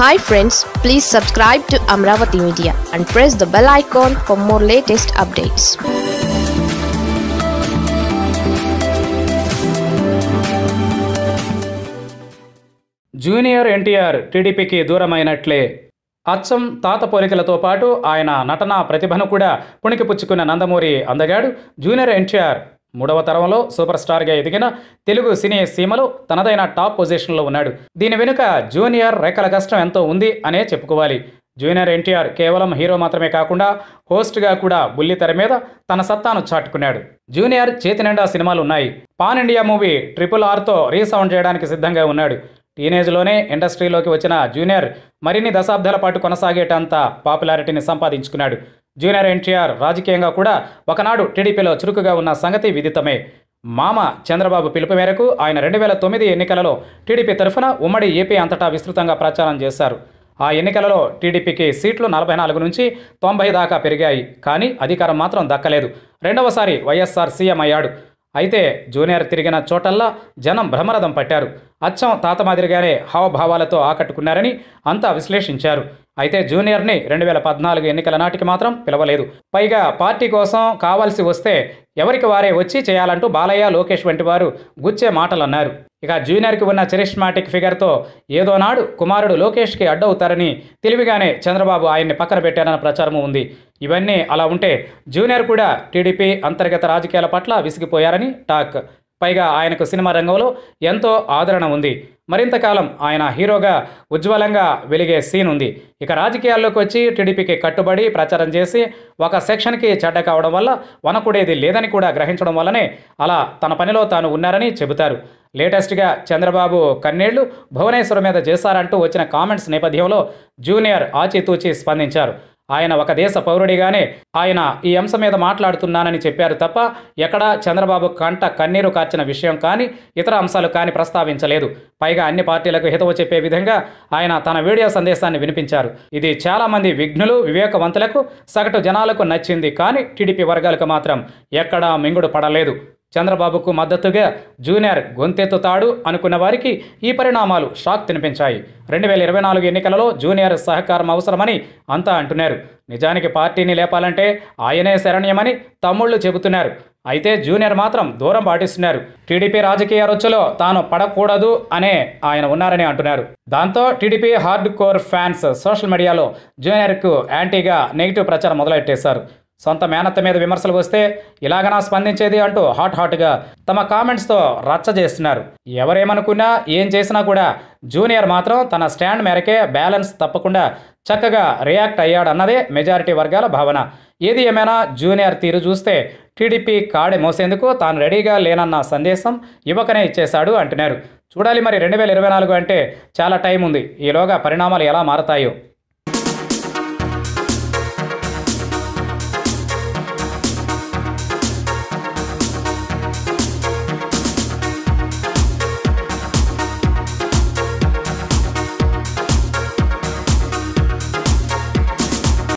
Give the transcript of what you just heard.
hi friends please subscribe to Amaravati media and press the bell icon for more latest updates junior NTR టీడీపీకి దూరమైనట్లే అచ్చం తాత పోలికలతో పాటు ఆయన నటనా ప్రతిభను కూడా పుణికిపుచ్చుకున్న నందమూరి అందగాడు జూనియర్ ఎన్టీఆర్ మూడవ తరంలో సూపర్ స్టార్గా ఎదిగిన తెలుగు సినీ సీమలో తనదైన టాప్ పొజిషన్లో ఉన్నాడు దీని వెనుక జూనియర్ రేఖల కష్టం ఎంతో ఉంది అనే చెప్పుకోవాలి జూనియర్ ఎన్టీఆర్ కేవలం హీరో మాత్రమే కాకుండా హోస్ట్గా కూడా బుల్లితెర మీద తన సత్తాను చాటుకున్నాడు జూనియర్ చేతినిండా సినిమాలు ఉన్నాయి పాన్ ఇండియా మూవీ ట్రిపుల్ ఆర్తో రీసౌండ్ చేయడానికి సిద్ధంగా ఉన్నాడు టీనేజ్లోనే ఇండస్ట్రీలోకి వచ్చిన జూనియర్ మరిన్ని దశాబ్దాల పాటు కొనసాగేటంత పాపులారిటీని సంపాదించుకున్నాడు జూనియర్ ఎన్టీఆర్ రాజకీయంగా కూడా ఒకనాడు టీడీపీలో చురుకుగా ఉన్న సంగతి విదితమే మామ చంద్రబాబు పిలుపు మేరకు ఆయన రెండు వేల తొమ్మిది ఎన్నికలలో టీడీపీ తరఫున ఉమ్మడి ఏపీ అంతటా విస్తృతంగా ప్రచారం చేశారు ఆ ఎన్నికలలో టీడీపీకి సీట్లు నలభై నాలుగు నుంచి తొంభై దాకా పెరిగాయి కానీ అధికారం మాత్రం దక్కలేదు రెండవసారి వైఎస్ఆర్ సీఎం అయ్యాడు అయితే జూనియర్ తిరిగిన చోటల్లా జనం భ్రమరథం పట్టారు అచ్చం తాత మాదిరిగానే హావభావాలతో ఆకట్టుకున్నారని అంతా విశ్లేషించారు అయితే జూనియర్ని రెండు వేల పద్నాలుగు ఎన్నికల నాటికి మాత్రం పిలవలేదు పైగా పార్టీ కోసం కావాల్సి వస్తే ఎవరికి వారే వచ్చి చేయాలంటూ బాలయ్య లోకేష్ వంటి వారు గుచ్చే మాటలన్నారు ఇక జూనియర్కి ఉన్న చరిష్మాటిక్ ఫిగర్తో ఏదో నాడు కుమారుడు లోకేష్కి అడ్డవుతారని తెలివిగానే చంద్రబాబు ఆయన్ని పక్కన పెట్టారన్న ప్రచారం ఉంది ఇవన్నీ అలా ఉంటే జూనియర్ కూడా టీడీపీ అంతర్గత రాజకీయాల పట్ల విసిగిపోయారని టాక్ పైగా ఆయనకు సినిమా రంగంలో ఎంతో ఆదరణ ఉంది మరింతకాలం ఆయన హీరోగా ఉజ్వలంగా వెలిగే సీన్ ఉంది ఇక రాజకీయాల్లోకి వచ్చి టీడీపీకి కట్టుబడి ప్రచారం చేసి ఒక సెక్షన్కి చెడ్డ కావడం వల్ల వనకుడేది లేదని కూడా గ్రహించడం వల్లనే అలా తన పనిలో తాను ఉన్నారని చెబుతారు లేటెస్ట్గా చంద్రబాబు కన్నీళ్లు భువనేశ్వర్ మీద చేశారంటూ వచ్చిన కామెంట్స్ నేపథ్యంలో జూనియర్ ఆచితూచి స్పందించారు ఆయన ఒక దేశ పౌరుడిగానే ఆయన ఈ అంశం మీద మాట్లాడుతున్నానని చెప్పారు తప్ప ఎక్కడా చంద్రబాబు కంట కన్నీరు కార్చిన విషయం కానీ ఇతర అంశాలు కానీ ప్రస్తావించలేదు పైగా అన్ని పార్టీలకు హితవు చెప్పే విధంగా ఆయన తన వీడియో సందేశాన్ని వినిపించారు ఇది చాలామంది విఘ్నులు వివేకవంతులకు సగటు జనాలకు నచ్చింది కానీ టీడీపీ వర్గాలకు మాత్రం ఎక్కడా మింగుడు పడలేదు చంద్రబాబుకు మద్దతుగా జూనియర్ గొంతెత్తుతాడు అనుకున్న వారికి ఈ పరిణామాలు షాక్ తినిపించాయి రెండు వేల ఇరవై నాలుగు ఎన్నికలలో జూనియర్ సహకారం అవసరమని అంతా అంటున్నారు నిజానికి పార్టీని లేపాలంటే ఆయనే శరణ్యమని తమ్ముళ్ళు చెబుతున్నారు అయితే జూనియర్ మాత్రం దూరం పాటిస్తున్నారు టీడీపీ రాజకీయ రొచ్చలో తాను పడకూడదు అనే ఆయన ఉన్నారని అంటున్నారు దాంతో TDP hard core fans social మీడియాలో జూనియర్కు యాంటీగా నెగిటివ్ ప్రచారం మొదలెట్టేశారు సొంత మేనత్త మీద విమర్శలు వస్తే ఇలాగనా స్పందించేది అంటూ హాట్ హాట్గా తమ కామెంట్స్తో రచ్చ చేస్తున్నారు ఎవరేమనుకున్నా ఏం చేసినా కూడా జూనియర్ మాత్రం తన స్టాండ్ మేరకే బ్యాలెన్స్ తప్పకుండా చక్కగా రియాక్ట్ అయ్యాడన్నదే మెజారిటీ వర్గాల భావన ఏది ఏమైనా జూనియర్ తీరు చూస్తే టీడీపీ కాడి మోసేందుకు తాను రెడీగా లేనన్న సందేశం యువకనే ఇచ్చేశాడు అంటున్నారు చూడాలి మరి రెండు వేల ఇరవై నాలుగు అంటే చాలా టైం ఉంది ఈలోగా పరిణామాలు ఎలా మారతాయో